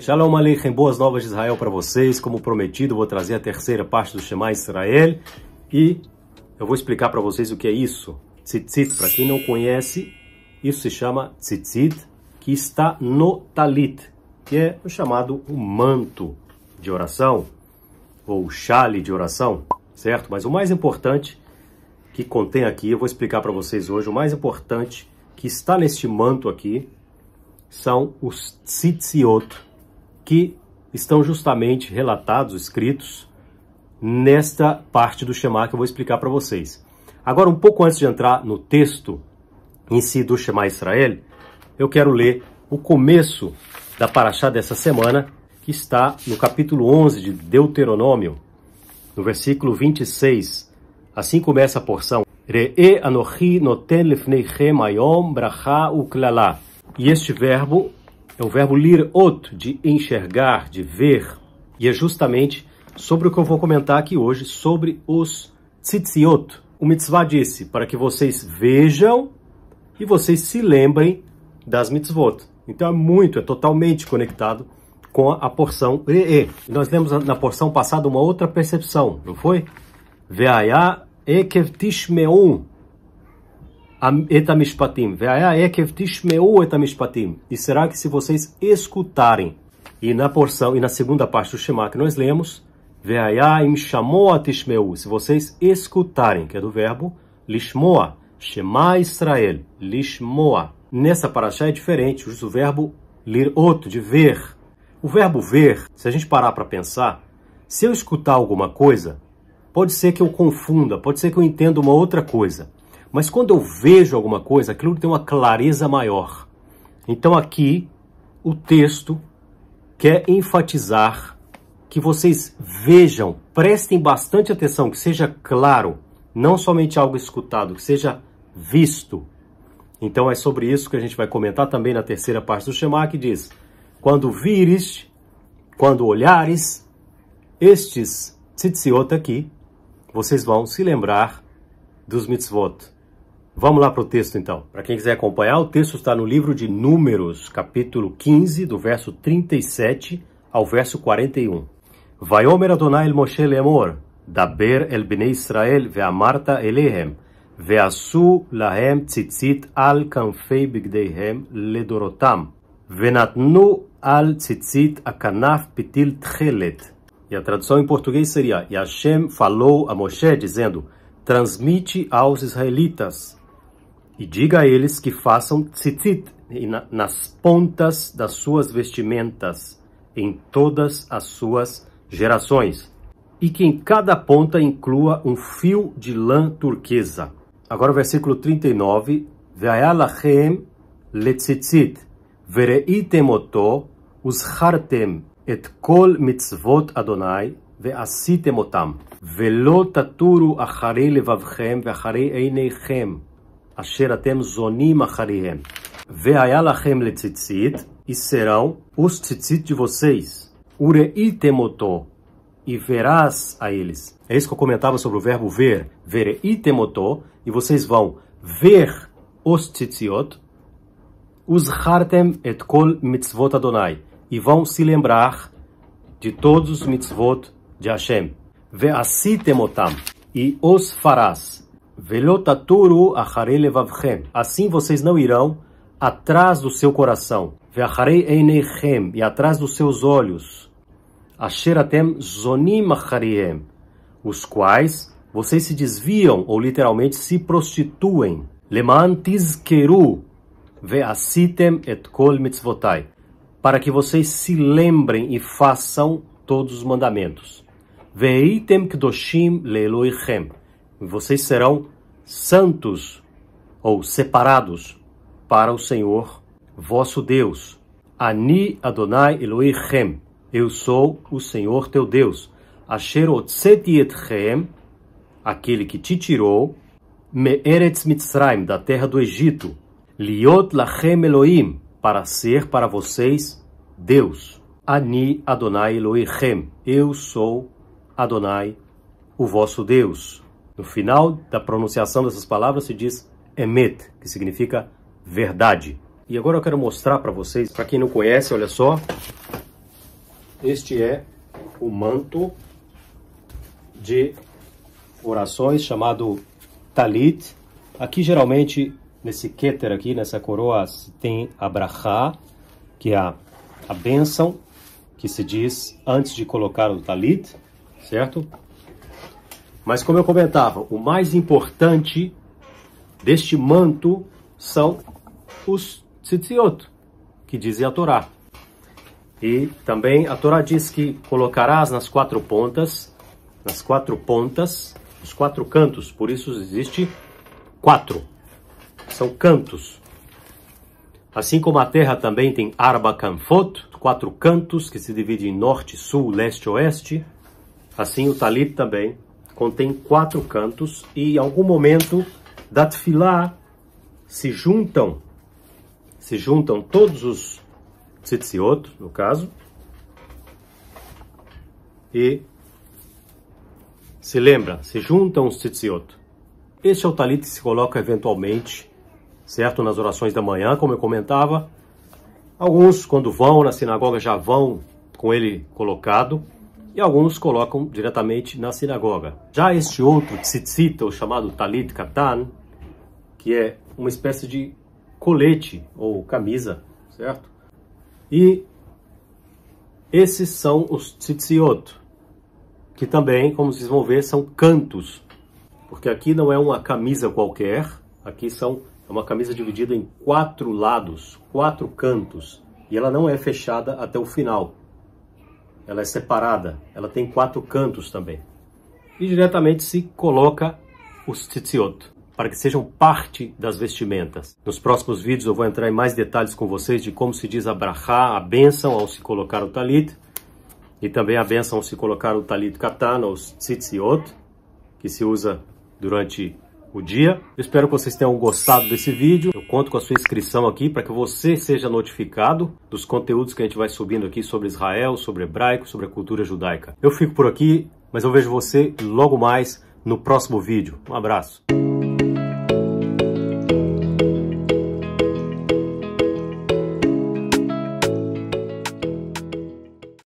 Shalom Aleichem, boas novas de Israel para vocês. Como prometido, vou trazer a terceira parte do Shema Israel e eu vou explicar para vocês o que é isso. Tzitzit, para quem não conhece, isso se chama tzitzit, que está no talit, que é o chamado o manto de oração, ou chale de oração, certo? Mas o mais importante que contém aqui. Eu vou explicar para vocês hoje. O mais importante que está neste manto aqui são os tzitziot, que estão justamente relatados, escritos, nesta parte do Shema que eu vou explicar para vocês. Agora, um pouco antes de entrar no texto em si do Shema Israel, eu quero ler o começo da Paraxá dessa semana, que está no capítulo 11 de Deuteronômio, no versículo 26, Assim começa a porção. Re'e anochi noten lefneichem ayom bracha uklala. E este verbo é o verbo lirot, de enxergar, de ver. E é justamente sobre o que eu vou comentar aqui hoje, sobre os tzitziot. O mitzvah disse para que vocês vejam e vocês se lembrem das mitzvot. Então é muito, é totalmente conectado com a porção EE. E nós lemos na porção passada uma outra percepção, não foi? והיה עקב תשמעו את המשפטים. והיה עקב תשמעו E será que se vocês escutarem. E na porção, e na segunda parte do Shema que nós lemos, Veaya im tishmeu. Se vocês escutarem, que é do verbo lishmoa. Shema Israel. Lishmoa. Nessa paraxá é diferente, usa o verbo lirot, de ver. O verbo ver, se a gente parar para pensar, se eu escutar alguma coisa, Pode ser que eu confunda, pode ser que eu entenda uma outra coisa. Mas quando eu vejo alguma coisa, aquilo tem uma clareza maior. Então aqui o texto quer enfatizar que vocês vejam, prestem bastante atenção, que seja claro, não somente algo escutado, que seja visto. Então é sobre isso que a gente vai comentar também na terceira parte do Shema, que diz: Quando vires, quando olhares, estes tzitziot aqui, vocês vão se lembrar dos mitzvot. Vamos lá para o texto então. Para quem quiser acompanhar, o texto está no livro de Números, capítulo 15, do verso 37 ao verso 41. Vaiomer Adonai el Moshe lemor, daber el bnei Israel ve'amarta elehem, ve'asu lahem tzitzit al kanfei bigdeihem ledorotam, venatnu al tzitzit akanaf pitil tchelet, e a tradução em português seria: E Hashem falou a Moshe, dizendo: Transmite aos israelitas e diga a eles que façam tzitzit nas pontas das suas vestimentas em todas as suas gerações, e que em cada ponta inclua um fio de lã turquesa. Agora o versículo 39, Ve'alachem letzitzit, vereitem oto, ushartem את כל מצוות אדוני ועשיתם אותם, ולא תטורו אחרי לבבכם ואחרי עיניכם, אשר אתם זונים אחריהם. והיה לכם לציצית, יסרão os tzitzit de vocês, ureitemotó, e verás a eles. É isso que eu comentava sobre o verbo ver, vereitemotó, e vocês vão ver os tzitziot, uzhartem et kol mitzvot Adonai, e vão se lembrar de todos os mitzvot de Hashem. Ve'asitemotam e os farás. Velotaturu achare levavchem. Assim vocês não irão atrás do seu coração. Ve'acharei einechem e atrás dos seus olhos. Asheratem zonim achariem. Os quais vocês se desviam ou literalmente se prostituem. Lemantizkeru, tizkeru ve'asitem et kol mitzvotai para que vocês se lembrem e façam todos os mandamentos. Veitem kdoshim leloichem. Vocês serão santos ou separados para o Senhor vosso Deus. Ani Adonai Eloichem. eu sou o Senhor teu Deus. Asher otzeti etchem, aquele que te tirou, eretz mitsraim da terra do Egito. Liot lachem Elohim, para ser para vocês Deus. Ani Adonai Elohim, eu sou Adonai, o vosso Deus. No final da pronunciação dessas palavras se diz Emet, que significa verdade. E agora eu quero mostrar para vocês, para quem não conhece, olha só. Este é o manto de orações chamado Talit. Aqui geralmente nesse Keter aqui, nessa coroa, tem a Brachá, que é a, a bênção, que se diz antes de colocar o Talit, certo? Mas como eu comentava, o mais importante deste manto são os tzitziot, que dizem a Torá. E também a Torá diz que colocarás nas quatro pontas, nas quatro pontas, os quatro cantos, por isso existe quatro são cantos. Assim como a terra também tem Arba Kanfot, quatro cantos que se dividem em norte, sul, leste e oeste, assim o Talit também contém quatro cantos e em algum momento da Tfilá se juntam, se juntam todos os tzitziot, no caso, e se lembra, se juntam os tzitziot. Este é o talit que se coloca eventualmente certo? Nas orações da manhã, como eu comentava. Alguns, quando vão na sinagoga, já vão com ele colocado, e alguns colocam diretamente na sinagoga. Já este outro tzitzit, o chamado talit katan, que é uma espécie de colete ou camisa, certo? E esses são os tzitziot, que também, como vocês vão ver, são cantos, porque aqui não é uma camisa qualquer, aqui são é uma camisa dividida em quatro lados, quatro cantos, e ela não é fechada até o final. Ela é separada, ela tem quatro cantos também. E diretamente se coloca os tzitziot, para que sejam parte das vestimentas. Nos próximos vídeos eu vou entrar em mais detalhes com vocês de como se diz abrahá, a bênção ao se colocar o talit, e também a bênção ao se colocar o talit katana, os tzitziot, que se usa durante o dia. Eu espero que vocês tenham gostado desse vídeo. Eu conto com a sua inscrição aqui para que você seja notificado dos conteúdos que a gente vai subindo aqui sobre Israel, sobre hebraico, sobre a cultura judaica. Eu fico por aqui, mas eu vejo você logo mais no próximo vídeo. Um abraço.